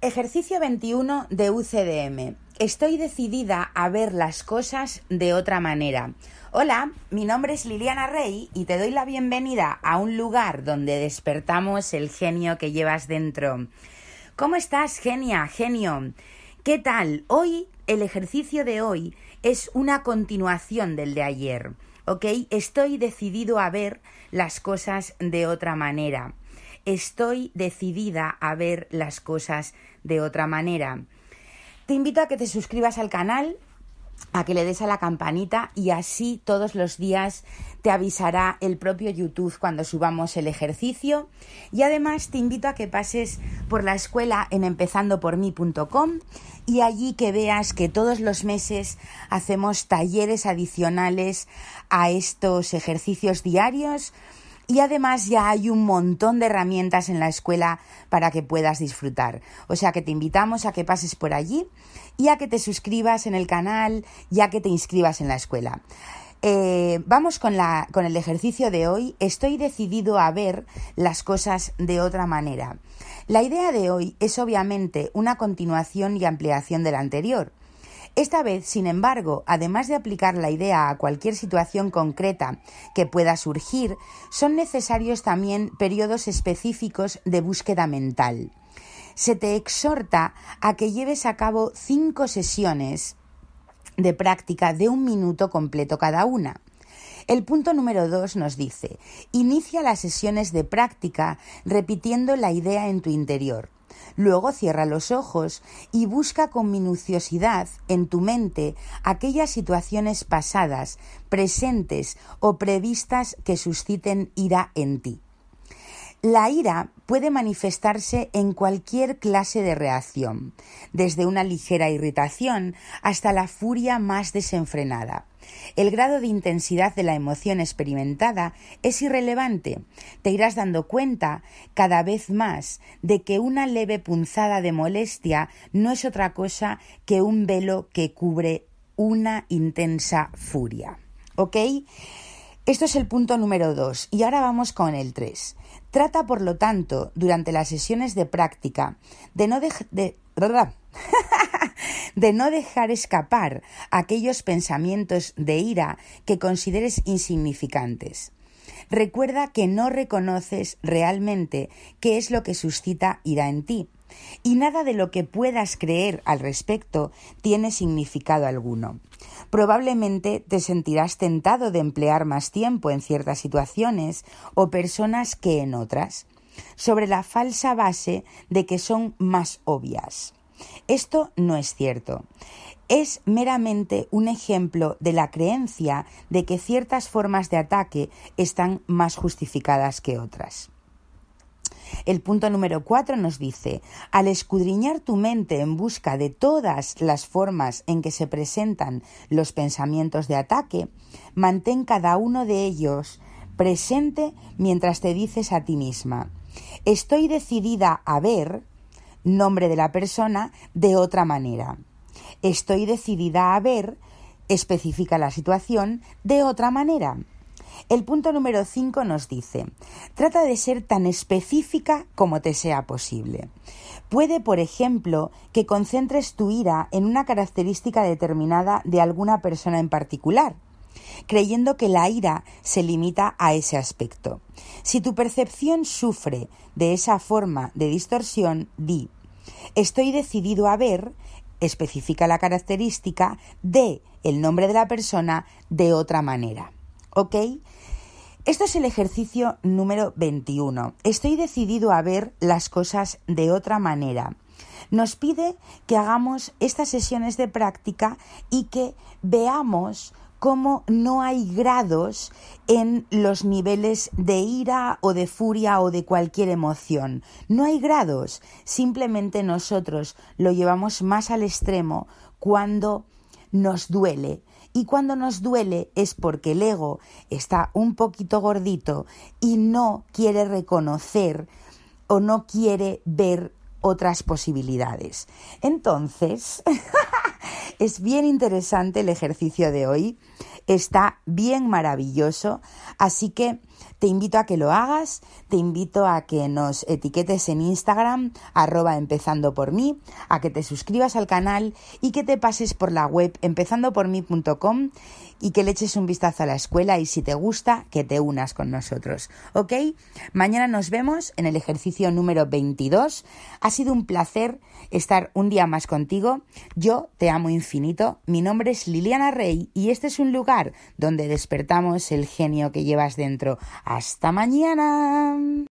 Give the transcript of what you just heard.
Ejercicio 21 de UCDM. Estoy decidida a ver las cosas de otra manera. Hola, mi nombre es Liliana Rey y te doy la bienvenida a un lugar donde despertamos el genio que llevas dentro. ¿Cómo estás, genia, genio? ¿Qué tal? Hoy, el ejercicio de hoy es una continuación del de ayer. ¿Ok? Estoy decidido a ver las cosas de otra manera. Estoy decidida a ver las cosas de otra manera. Te invito a que te suscribas al canal, a que le des a la campanita y así todos los días te avisará el propio YouTube cuando subamos el ejercicio. Y además te invito a que pases por la escuela en empezandopormi.com y allí que veas que todos los meses hacemos talleres adicionales a estos ejercicios diarios y además ya hay un montón de herramientas en la escuela para que puedas disfrutar. O sea que te invitamos a que pases por allí y a que te suscribas en el canal y a que te inscribas en la escuela. Eh, vamos con, la, con el ejercicio de hoy. Estoy decidido a ver las cosas de otra manera. La idea de hoy es obviamente una continuación y ampliación de la anterior. Esta vez, sin embargo, además de aplicar la idea a cualquier situación concreta que pueda surgir, son necesarios también periodos específicos de búsqueda mental. Se te exhorta a que lleves a cabo cinco sesiones de práctica de un minuto completo cada una. El punto número dos nos dice, inicia las sesiones de práctica repitiendo la idea en tu interior. Luego cierra los ojos y busca con minuciosidad en tu mente aquellas situaciones pasadas, presentes o previstas que susciten ira en ti. La ira puede manifestarse en cualquier clase de reacción, desde una ligera irritación hasta la furia más desenfrenada. El grado de intensidad de la emoción experimentada es irrelevante. Te irás dando cuenta cada vez más de que una leve punzada de molestia no es otra cosa que un velo que cubre una intensa furia. ¿Ok? Esto es el punto número 2 y ahora vamos con el 3. Trata, por lo tanto, durante las sesiones de práctica, de no, de no dejar escapar aquellos pensamientos de ira que consideres insignificantes. Recuerda que no reconoces realmente qué es lo que suscita ira en ti y nada de lo que puedas creer al respecto tiene significado alguno. Probablemente te sentirás tentado de emplear más tiempo en ciertas situaciones o personas que en otras, sobre la falsa base de que son más obvias. Esto no es cierto. Es meramente un ejemplo de la creencia de que ciertas formas de ataque están más justificadas que otras. El punto número cuatro nos dice, al escudriñar tu mente en busca de todas las formas en que se presentan los pensamientos de ataque, mantén cada uno de ellos presente mientras te dices a ti misma, estoy decidida a ver, nombre de la persona, de otra manera. Estoy decidida a ver, especifica la situación, de otra manera. El punto número 5 nos dice, trata de ser tan específica como te sea posible. Puede, por ejemplo, que concentres tu ira en una característica determinada de alguna persona en particular, creyendo que la ira se limita a ese aspecto. Si tu percepción sufre de esa forma de distorsión, di, estoy decidido a ver, especifica la característica, de el nombre de la persona de otra manera. ¿Ok? Esto es el ejercicio número 21. Estoy decidido a ver las cosas de otra manera. Nos pide que hagamos estas sesiones de práctica y que veamos cómo no hay grados en los niveles de ira o de furia o de cualquier emoción. No hay grados, simplemente nosotros lo llevamos más al extremo cuando nos duele, y cuando nos duele es porque el ego está un poquito gordito y no quiere reconocer o no quiere ver otras posibilidades. Entonces, es bien interesante el ejercicio de hoy está bien maravilloso, así que te invito a que lo hagas, te invito a que nos etiquetes en Instagram, arroba empezando a que te suscribas al canal y que te pases por la web empezando y que le eches un vistazo a la escuela y si te gusta, que te unas con nosotros. ¿Ok? Mañana nos vemos en el ejercicio número 22. Ha sido un placer estar un día más contigo. Yo te amo infinito. Mi nombre es Liliana Rey y este es un lugar donde despertamos el genio que llevas dentro. Hasta mañana.